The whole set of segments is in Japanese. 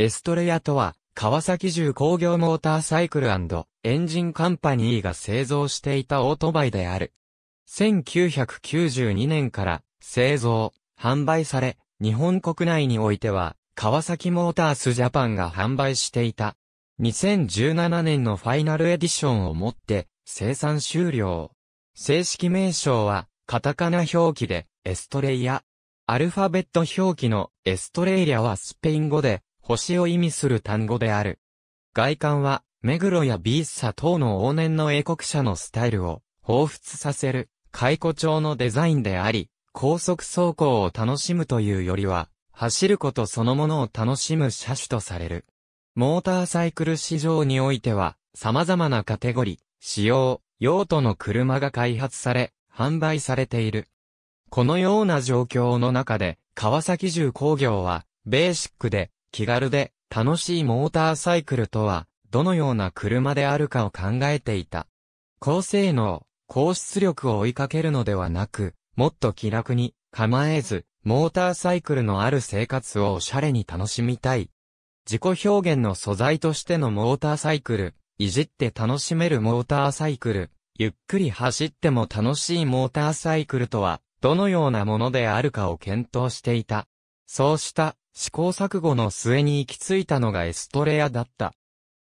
エストレアとは、川崎重工業モーターサイクルエンジンカンパニーが製造していたオートバイである。1992年から製造、販売され、日本国内においては、川崎モータースジャパンが販売していた。2017年のファイナルエディションをもって、生産終了。正式名称は、カタカナ表記で、エストレイヤ。アルファベット表記のエストレイアはスペイン語で、星を意味する単語である。外観は、目黒やビーッサ等の往年の英国車のスタイルを、彷彿させる、解雇調のデザインであり、高速走行を楽しむというよりは、走ることそのものを楽しむ車種とされる。モーターサイクル市場においては、様々なカテゴリー、仕様、用途の車が開発され、販売されている。このような状況の中で、川崎重工業は、ベーシックで、気軽で楽しいモーターサイクルとは、どのような車であるかを考えていた。高性能、高出力を追いかけるのではなく、もっと気楽に、構えず、モーターサイクルのある生活をおしゃれに楽しみたい。自己表現の素材としてのモーターサイクル、いじって楽しめるモーターサイクル、ゆっくり走っても楽しいモーターサイクルとは、どのようなものであるかを検討していた。そうした試行錯誤の末に行き着いたのがエストレアだった。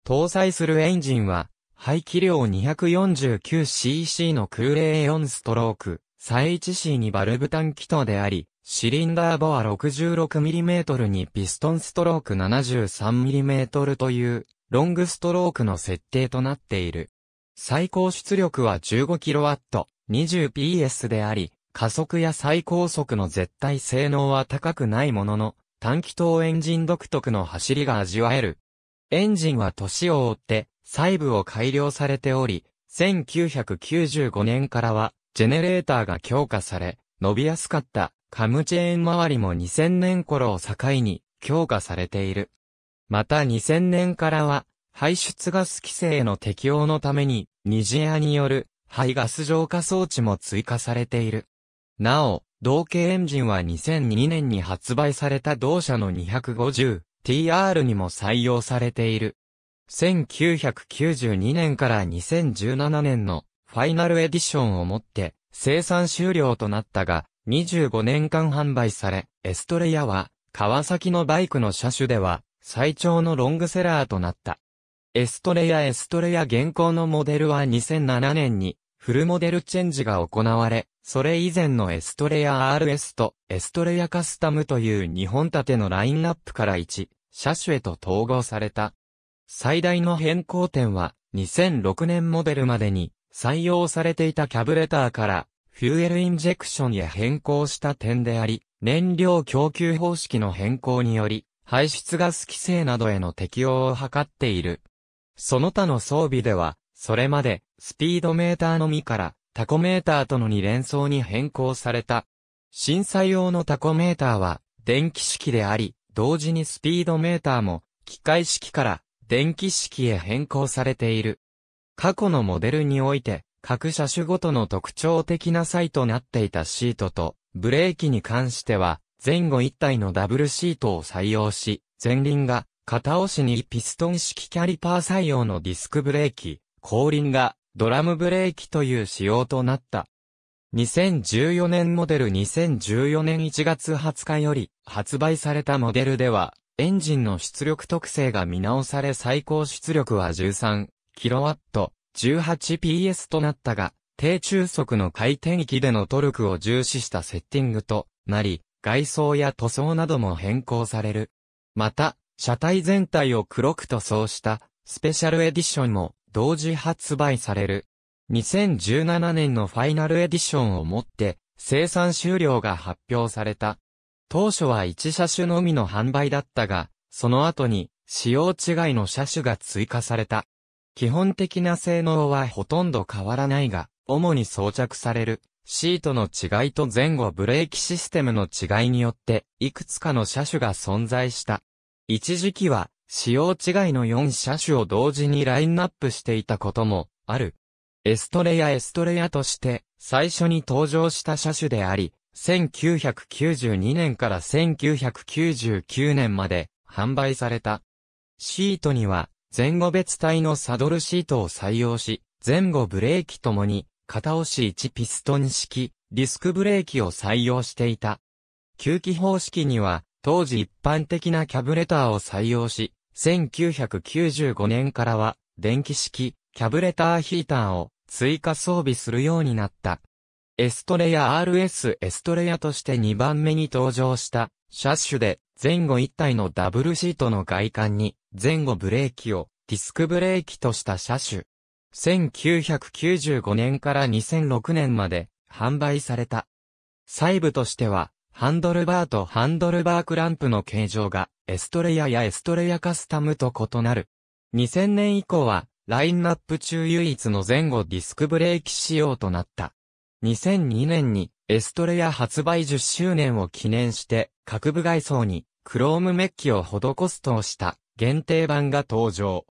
搭載するエンジンは、排気量 249cc の空冷4ストローク、最 1C2 バルブ単気筒であり、シリンダーボは 66mm にピストンストローク 73mm という、ロングストロークの設定となっている。最高出力は 15kW、20PS であり、加速や最高速の絶対性能は高くないものの、短気筒エンジン独特の走りが味わえる。エンジンは年を追って細部を改良されており、1995年からはジェネレーターが強化され、伸びやすかったカムチェーン周りも2000年頃を境に強化されている。また2000年からは排出ガス規制の適用のためにニジェアによる排ガス浄化装置も追加されている。なお、同系エンジンは2002年に発売された同社の 250TR にも採用されている。1992年から2017年のファイナルエディションをもって生産終了となったが、25年間販売され、エストレヤは川崎のバイクの車種では最長のロングセラーとなった。エストレヤエストレヤ現行のモデルは2007年にフルモデルチェンジが行われ、それ以前のエストレア RS とエストレアカスタムという2本立てのラインナップから1車種へと統合された。最大の変更点は2006年モデルまでに採用されていたキャブレターからフューエルインジェクションへ変更した点であり、燃料供給方式の変更により、排出ガス規制などへの適用を図っている。その他の装備では、それまでスピードメーターのみから、タコメーターとの2連装に変更された。審査用のタコメーターは、電気式であり、同時にスピードメーターも、機械式から電気式へ変更されている。過去のモデルにおいて、各車種ごとの特徴的なイトとなっていたシートと、ブレーキに関しては、前後一体のダブルシートを採用し、前輪が片押しにピストン式キャリパー採用のディスクブレーキ、後輪がドラムブレーキという仕様となった。2014年モデル2014年1月20日より発売されたモデルでは、エンジンの出力特性が見直され最高出力は 13kW、18PS となったが、低中速の回転域でのトルクを重視したセッティングとなり、外装や塗装なども変更される。また、車体全体を黒く塗装したスペシャルエディションも同時発売される。2017年のファイナルエディションをもって生産終了が発表された。当初は1車種のみの販売だったが、その後に仕様違いの車種が追加された。基本的な性能はほとんど変わらないが、主に装着されるシートの違いと前後ブレーキシステムの違いによって、いくつかの車種が存在した。一時期は仕様違いの4車種を同時にラインナップしていたこともある。エストレやエストレヤとして最初に登場した車種であり、1992年から1999年まで販売された。シートには前後別体のサドルシートを採用し、前後ブレーキともに片押し1ピストン式ディスクブレーキを採用していた。吸気方式には当時一般的なキャブレターを採用し、1995年からは、電気式、キャブレターヒーターを追加装備するようになった。エストレア RS エストレアとして2番目に登場した車種で前後1体のダブルシートの外観に前後ブレーキをディスクブレーキとした車種。1995年から2006年まで販売された。細部としてはハンドルバーとハンドルバークランプの形状がエストレアやエストレアカスタムと異なる。2000年以降は、ラインナップ中唯一の前後ディスクブレーキ仕様となった。2002年に、エストレア発売10周年を記念して、各部外装に、クロームメッキを施すとした限定版が登場。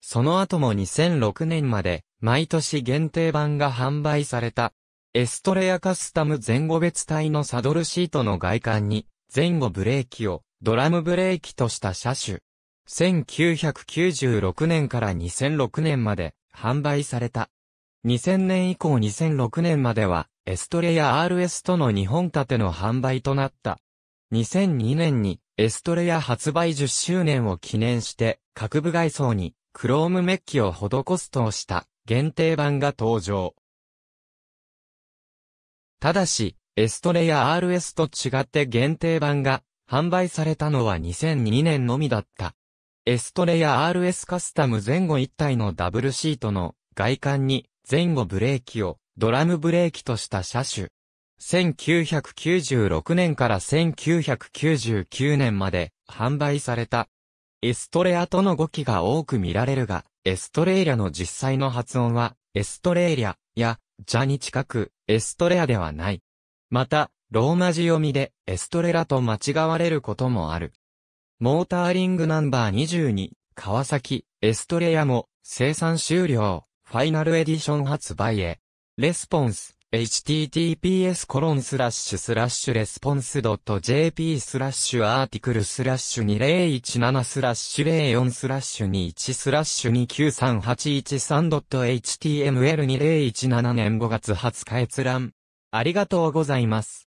その後も2006年まで毎年限定版が販売された。エストレアカスタム前後別体のサドルシートの外観に前後ブレーキをドラムブレーキとした車種。1996年から2006年まで販売された。2000年以降2006年までは、エストレや RS との日本立ての販売となった。2002年に、エストレや発売10周年を記念して、各部外装に、クロームメッキを施すとした限定版が登場。ただし、エストレや RS と違って限定版が販売されたのは2002年のみだった。エストレや RS カスタム前後1体のダブルシートの外観に前後ブレーキをドラムブレーキとした車種。1996年から1999年まで販売された。エストレアとの語気が多く見られるが、エストレイリャの実際の発音は、エストレイリャや、ジャに近く、エストレアではない。また、ローマ字読みでエストレラと間違われることもある。モーターリングナンバー22、川崎、エストレアも生産終了、ファイナルエディション発売へ。レスポンス、https コロンスラッシュスラッシュレスポンス .jp スラッシュアーティクルスラッシュ2017スラッシュ04スラッシュ21スラッシュ29381 3.html2017 年5月20日閲覧。ありがとうございます。